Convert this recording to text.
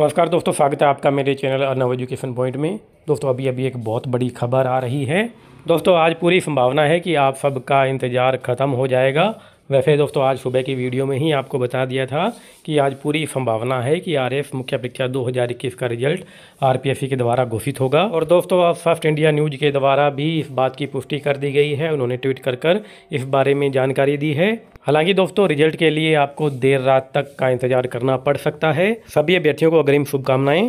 नमस्कार दोस्तों स्वागत है आपका मेरे चैनल अर्नव एजुकेशन पॉइंट में दोस्तों अभी अभी एक बहुत बड़ी खबर आ रही है दोस्तों आज पूरी संभावना है कि आप सबका इंतज़ार ख़त्म हो जाएगा वैसे दोस्तों आज सुबह की वीडियो में ही आपको बता दिया था कि आज पूरी संभावना है कि एफ मुख्य परीक्षा 2021 का रिजल्ट सी के द्वारा घोषित होगा और दोस्तों आप फर्स्ट इंडिया न्यूज़ के द्वारा भी इस बात की पुष्टि कर दी गई है उन्होंने ट्वीट कर कर इस बारे में जानकारी दी है हालांकि दोस्तों रिजल्ट के लिए आपको देर रात तक का इंतजार करना पड़ सकता है सभी अभ्यर्थियों को अग्रिम शुभकामनाएं